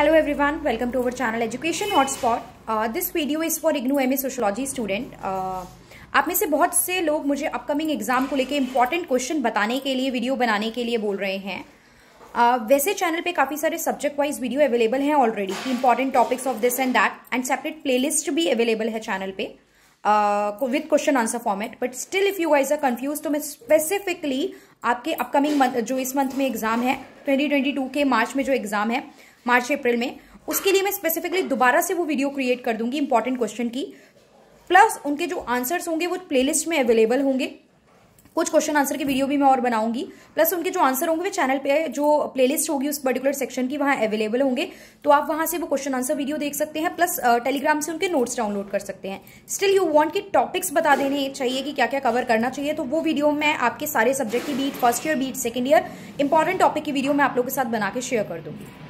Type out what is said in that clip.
Every everyone welcome to our channel education hot spot this video is for IGNOU M A student. Student uh, आप में से बहुत से लोग मुझे अपकमिंग एग्जाम को लेके इम्पॉर्टेंट क्वेश्चन बताने के लिए वीडियो बनाने के लिए बोल रहे हैं uh, वैसे चैनल पे काफ़ी सारे सब्जेक्ट वाइज वीडियो अवेलेबल हैं ऑलरेडी कि important topics of this and that and separate list भी अवेलेबल है चैनल पे with question answer format but still if you wise are confuse तो मैं स्पेसिफिकली आपके अपकमिंग मंथ जो इस मंथ में एग्जाम है टू के मार्च में जो एग्जाम है मार्च अप्रैल में उसके लिए मैं स्पेसिफिकली दोबारा से वो वीडियो क्रिएट कर दूंगी इंपॉर्टेंट क्वेश्चन की प्लस उनके जो आंसर्स होंगे वो प्लेलिस्ट में अवेलेबल होंगे कुछ क्वेश्चन आंसर की वीडियो भी मैं और बनाऊंगी प्लस उनके जो आंसर होंगे वे चैनल पे जो प्लेलिस्ट होगी उस पर्टिकुलर सेक्शन की वहां अवेलेबल होंगे तो आप वहां से वो क्वेश्चन आंसर वीडियो देख सकते हैं प्लस टेलीग्राम से उनके नोट्स डाउनलोड कर सकते हैं स्टिल यू वांट कि टॉपिक्स बता देने चाहिए कि क्या क्या कवर करना चाहिए तो वो वीडियो मैं आपके सारे सब्जेक्ट की बीट फर्स्ट ईयर बीट सेकेंड ईयर इंपॉर्टेंट टॉपिक की वीडियो मैं आप लोग के साथ बना के शेयर कर दूंगी